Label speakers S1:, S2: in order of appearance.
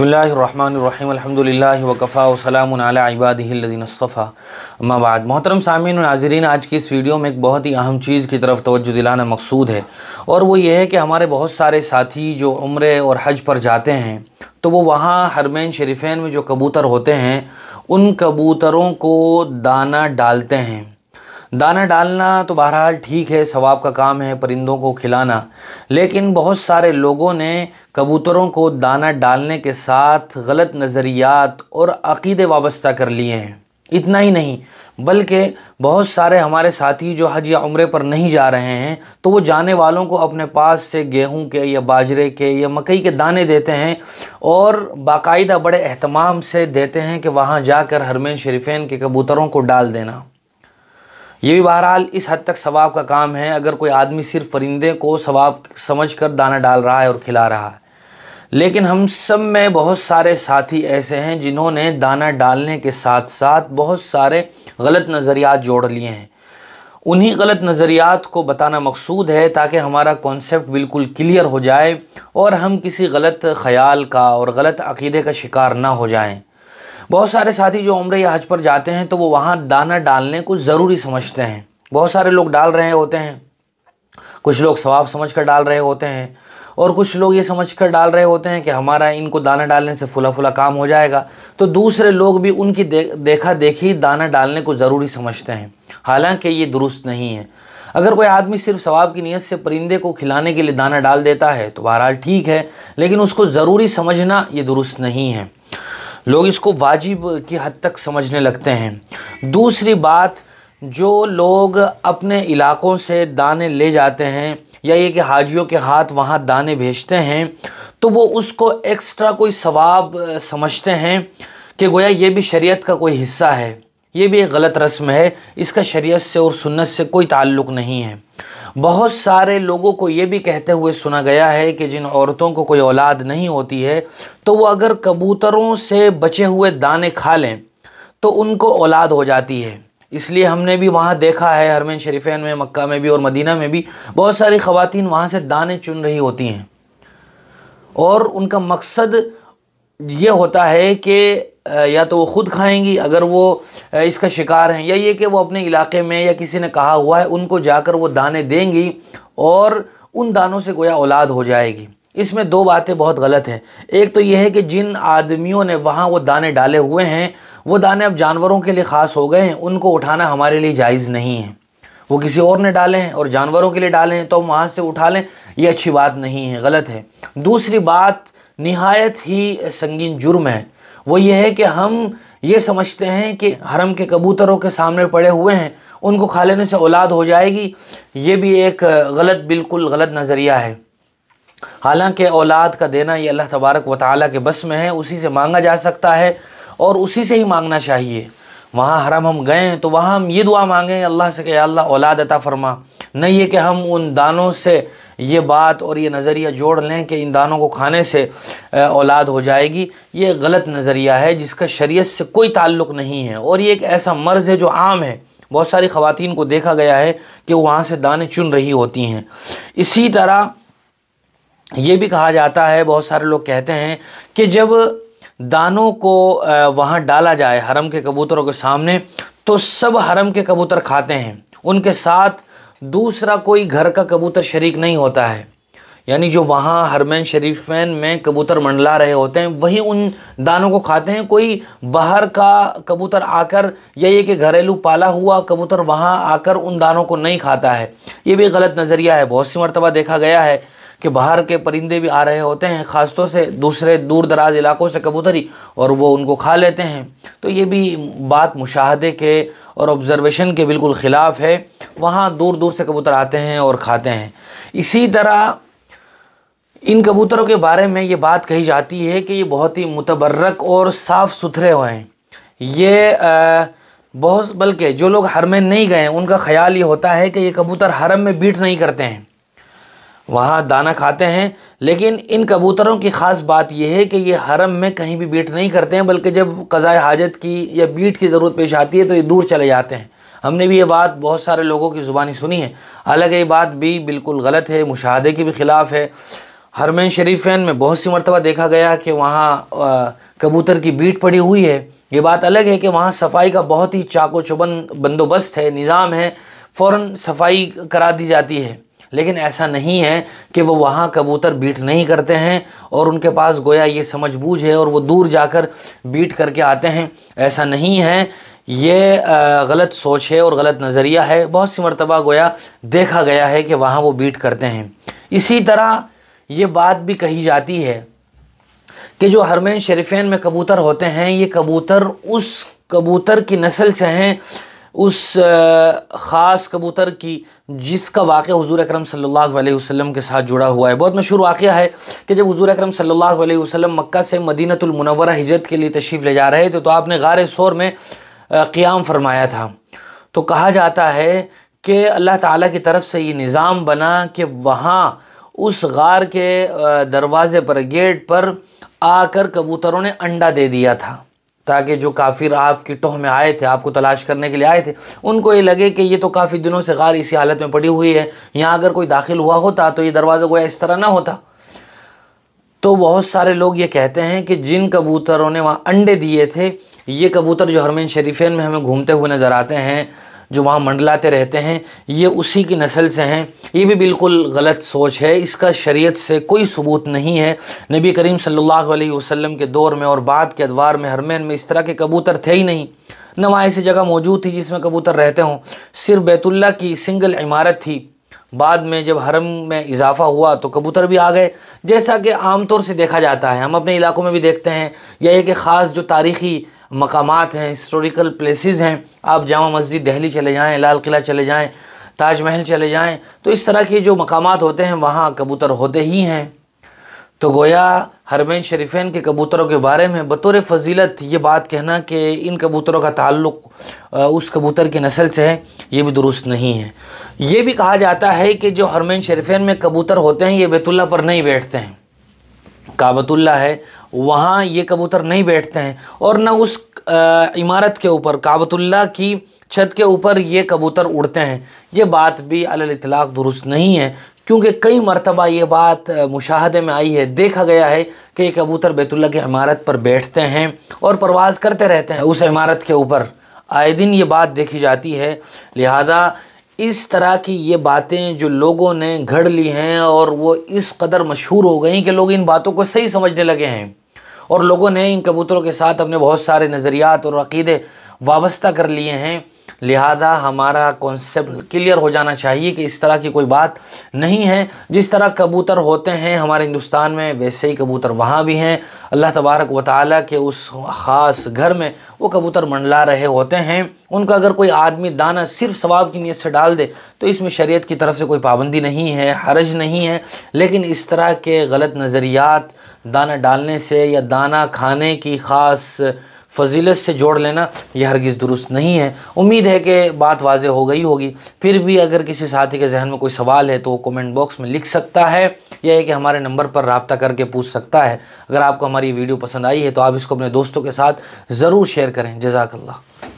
S1: बसमीम अलहमदिल्ला वकफ़ा वसलाम इबादीनफ़ा अम्माबाद मोहतरम सामीन नाजरीन आज की इस वीडियो में एक बहुत ही अहम चीज़ की तरफ तोज्जो दिलाना मकसूद है और वो ये है कि हमारे बहुत सारे साथी जो उम्र और हज पर जाते हैं तो वो वहाँ हरमैन शरीफ़ैन में जो कबूतर होते हैं उन कबूतरों को दाना डालते हैं दाना डालना तो बहरहाल ठीक है सवाब का काम है परिंदों को खिलाना लेकिन बहुत सारे लोगों ने कबूतरों को दाना डालने के साथ गलत नज़रियात और अकीदे वाबस्ता कर लिए हैं इतना ही नहीं बल्कि बहुत सारे हमारे साथी जो हज या उम्र पर नहीं जा रहे हैं तो वो जाने वालों को अपने पास से गेहूं के या बाजरे के या मकई के दाने देते हैं और बाकायदा बड़े अहतमाम से देते हैं कि वहाँ जाकर हरमेन शरीफेन के कबूतरों को डाल देना ये भी बहरहाल इस हद तक सवाब का काम है अगर कोई आदमी सिर्फ परिंदे को सवाब समझ कर दाना डाल रहा है और खिला रहा है लेकिन हम सब में बहुत सारे साथी ऐसे हैं जिन्होंने दाना डालने के साथ साथ बहुत सारे गलत नज़रियात जोड़ लिए हैं उन्हीं गलत नज़रियात को बताना मकसूद है ताकि हमारा कॉन्सेप्ट बिल्कुल क्लियर हो जाए और हम किसी गलत ख्याल का और गलत अकीदे का शिकार ना हो जाएं बहुत सारे साथी जो उम्र या हज पर जाते हैं तो वो वहाँ दाना डालने को ज़रूरी समझते हैं बहुत सारे लोग डाल रहे होते हैं कुछ लोग स्वाब समझ कर डाल रहे होते हैं और कुछ लोग ये समझ कर डाल रहे होते हैं कि हमारा इनको दाना डालने से फुला फुला काम हो जाएगा तो दूसरे लोग भी उनकी दे, देखा देखी दाना डालने को ज़रूरी समझते हैं हालांकि ये दुरुस्त नहीं है अगर कोई आदमी सिर्फ सवाब की नीयत से परिंदे को खिलाने के लिए दाना डाल देता है तो बहरहाल ठीक है लेकिन उसको ज़रूरी समझना ये दुरुस्त नहीं है लोग इसको वाजिब की हद तक समझने लगते हैं दूसरी बात जो लोग अपने इलाक़ों से दाने ले जाते हैं या ये कि हाजियों के हाथ वहाँ दाने भेजते हैं तो वो उसको एक्स्ट्रा कोई सवाब समझते हैं कि गोया ये भी शरीयत का कोई हिस्सा है ये भी एक गलत रस्म है इसका शरीयत से और सुन्नत से कोई ताल्लुक़ नहीं है बहुत सारे लोगों को ये भी कहते हुए सुना गया है कि जिन औरतों को कोई औलाद नहीं होती है तो वो अगर कबूतरों से बचे हुए दाने खा लें तो उनको औलाद हो जाती है इसलिए हमने भी वहाँ देखा है हरमैन शरीफान में मक्का में भी और मदीना में भी बहुत सारी ख़वान वहाँ से दाने चुन रही होती हैं और उनका मकसद ये होता है कि या तो वो ख़ुद खाएंगी अगर वो इसका शिकार हैं या ये कि वो अपने इलाके में या किसी ने कहा हुआ है उनको जाकर वो दाने देंगी और उन दानों से गोया औलाद हो जाएगी इसमें दो बातें बहुत गलत हैं एक तो यह है कि जिन आदमियों ने वहाँ वो दाने डाले हुए हैं वो दाने अब जानवरों के लिए ख़ास हो गए हैं उनको उठाना हमारे लिए जायज़ नहीं है वो किसी और ने डाले हैं और जानवरों के लिए डाले हैं तो हम वहाँ से उठा लें ये अच्छी बात नहीं है गलत है दूसरी बात नहायत ही संगीन जुर्म है वो ये है कि हम ये समझते हैं कि हरम के कबूतरों के सामने पड़े हुए हैं उनको खा लेने से औलाद हो जाएगी ये भी एक गलत बिल्कुल गलत नज़रिया है हालांकि औलाद का देना ये अल्लाह तबारक व ताली के बस में है उसी से मांगा जा सकता है और उसी से ही मांगना चाहिए वहाँ हरम हम गए तो वहाँ हम ये दुआ मांगें अल्लाह से कि अल्लाह औलाद अता फ़रमा नहीं ये कि हम उन दानों से ये बात और ये नज़रिया जोड़ लें कि इन दानों को खाने से औलाद हो जाएगी ये गलत नज़रिया है जिसका शरीयत से कोई ताल्लुक़ नहीं है और ये एक ऐसा मर्ज़ है जो आम है बहुत सारी ख़वान को देखा गया है कि वहाँ से दाने चुन रही होती हैं इसी तरह ये भी कहा जाता है बहुत सारे लोग कहते हैं कि जब दानों को वहाँ डाला जाए हरम के कबूतरों के सामने तो सब हरम के कबूतर खाते हैं उनके साथ दूसरा कोई घर का कबूतर शरीक नहीं होता है यानी जो वहाँ हरमैन शरीफैन में कबूतर मंडला रहे होते हैं वही उन दानों को खाते हैं कोई बाहर का कबूतर आकर या ये कि घरेलू पाला हुआ कबूतर वहाँ आकर उन दानों को नहीं खाता है ये भी गलत नज़रिया है बहुत सी मरतबा देखा गया है कि बाहर के परिंदे भी आ रहे होते हैं ख़ासतौर से दूसरे दूर दराज इलाकों से कबूतरी और वो उनको खा लेते हैं तो ये भी बात मुशाहदे के और ऑब्ज़रवेशन के बिल्कुल ख़िलाफ़ है वहाँ दूर दूर से कबूतर आते हैं और खाते हैं इसी तरह इन कबूतरों के बारे में ये बात कही जाती है कि ये बहुत ही मुतबर्रक और साफ़ सुथरे हुए हैं ये आ, बहुत बल्कि जो लोग हर में नहीं गए उनका ख्याल ये होता है कि ये कबूतर हरम में बीट नहीं करते हैं वहाँ दाना खाते हैं लेकिन इन कबूतरों की ख़ास बात यह है कि ये हरम में कहीं भी बीट नहीं करते हैं बल्कि जब कज़ाए हाजत की या बीट की ज़रूरत पेश आती है तो ये दूर चले जाते हैं हमने भी ये बात बहुत सारे लोगों की ज़ुबानी सुनी है अलग ये बात भी बिल्कुल गलत है मुशाहदे के भी ख़िलाफ़ है हरमैन शरीफैन में बहुत सी मरतबा देखा गया कि वहाँ कबूतर की बीट पड़ी हुई है ये बात अलग है कि वहाँ सफाई का बहुत ही चाको चुबन बंदोबस्त है निज़ाम है फ़ौर सफाई करा दी जाती है लेकिन ऐसा नहीं है कि वो वहाँ कबूतर बीट नहीं करते हैं और उनके पास गोया ये समझ बूझ है और वो दूर जाकर बीट करके आते हैं ऐसा नहीं है ये गलत सोच है और गलत नज़रिया है बहुत सी मरतबा गोया देखा गया है कि वहाँ वो बीट करते हैं इसी तरह ये बात भी कही जाती है कि जो हरमैन शरीफेन में कबूतर होते हैं ये कबूतर उस कबूतर की नस्ल से हैं उस ख़ास कबूतर की जिसका वाक़ हजूर अक्रम सल्लल्लाहु अलैहि वसल्लम के साथ जुड़ा हुआ है बहुत मशहूर वाक़ है कि जब हजूर अक्रम सल्लल्लाहु अलैहि वसल्लम मक्का से मदीनतुलमनवरा हिजरत के लिए तशरीफ़ ले जा रहे थे तो आपने गार शोर में क़्याम फरमाया था तो कहा जाता है कि अल्लाह ताला की तरफ से ये निज़ाम बना कि वहाँ उस गार के दरवाज़े पर गेट पर आकर कबूतरों ने अंडा दे दिया था ताकि जो काफिर आपकी टोह में आए थे आपको तलाश करने के लिए आए थे उनको ये लगे कि ये तो काफ़ी दिनों से गार इसी हालत में पड़ी हुई है यहाँ अगर कोई दाखिल हुआ होता तो ये दरवाज़ा गोया इस तरह ना होता तो बहुत सारे लोग ये कहते हैं कि जिन कबूतरों ने वहाँ अंडे दिए थे ये कबूतर जो हरमैन शरीफेन में हमें घूमते हुए नज़र आते हैं जो वहाँ मंडलाते रहते हैं ये उसी की नस्ल से हैं ये भी बिल्कुल गलत सोच है इसका शरीयत से कोई सबूत नहीं है नबी करीम सल्लल्लाहु अलैहि वसल्लम के दौर में और बाद के अदवार में हरमैन में इस तरह के कबूतर थे ही नहीं न वहाँ ऐसी जगह मौजूद थी जिसमें कबूतर रहते हों सिर्फ बैतुल्ला की सिंगल इमारत थी बाद में जब हरम में इजाफ़ा हुआ तो कबूतर भी आ गए जैसा कि आमतौर से देखा जाता है हम अपने इलाकों में भी देखते हैं या एक ख़ास जो तारीख़ी मकाम हैं हिस्टोरिकल प्लेसेस हैं आप जामा मस्जिद दहली चले जाएँ लाल किला चले जाएँ ताजमहल चले जाएँ तो इस तरह के जो मकाम होते हैं वहाँ कबूतर होते ही हैं तो गोया हरमैन शरीफेन के कबूतरों के बारे में बतौर फजीलत ये बात कहना कि इन कबूतरों का ताल्लुक़ उस कबूतर की नस्ल से है ये भी दुरुस्त नहीं है ये भी कहा जाता है कि जो हरमैन शरीफेन में कबूतर होते हैं ये बैतुल्ला पर नहीं बैठते हैं काबतुल्ला है वहाँ ये कबूतर नहीं बैठते हैं और न उस इमारत के ऊपर काबतुल्ला की छत के ऊपर ये कबूतर उड़ते हैं ये बात भी अलतलाक़ दुरुस्त नहीं है क्योंकि कई मरतबा ये बात मुशाहदे में आई है देखा गया है कि ये कबूतर बैतुल्ला की इमारत पर बैठते हैं और परवाज़ करते रहते हैं उस इमारत के ऊपर आए दिन ये बात देखी जाती है लिहाजा इस तरह की ये बातें जो लोगों ने घड़ ली हैं और वो इस कदर मशहूर हो गई कि लोग इन बातों को सही समझने लगे हैं और लोगों ने इन कबूतरों के साथ अपने बहुत सारे नज़रियात और अक़ीदे वाबस्ता कर लिए हैं लिहाजा हमारा कॉन्सेप्ट क्लियर हो जाना चाहिए कि इस तरह की कोई बात नहीं है जिस तरह कबूतर होते हैं हमारे हिंदुस्तान में वैसे ही कबूतर वहाँ भी हैं अल्लाह तबारक व ताली के उस ख़ास घर में वो कबूतर मंडला रहे होते हैं उनका अगर कोई आदमी दाना सिर्फ स्वाब की नीयत से डाल दे तो इसमें शरीत की तरफ से कोई पाबंदी नहीं है हरज नहीं है लेकिन इस तरह के गलत नज़रियात दाना डालने से या दाना खाने की ख़ास फजीलत से जोड़ लेना यह हरगिज़ दुरुस्त नहीं है उम्मीद है कि बात वाज हो गई होगी फिर भी अगर किसी साथी के जहन में कोई सवाल है तो वो कमेंट बॉक्स में लिख सकता है या कि हमारे नंबर पर रबता करके पूछ सकता है अगर आपको हमारी वीडियो पसंद आई है तो आप इसको अपने दोस्तों के साथ ज़रूर शेयर करें जजाकल्ला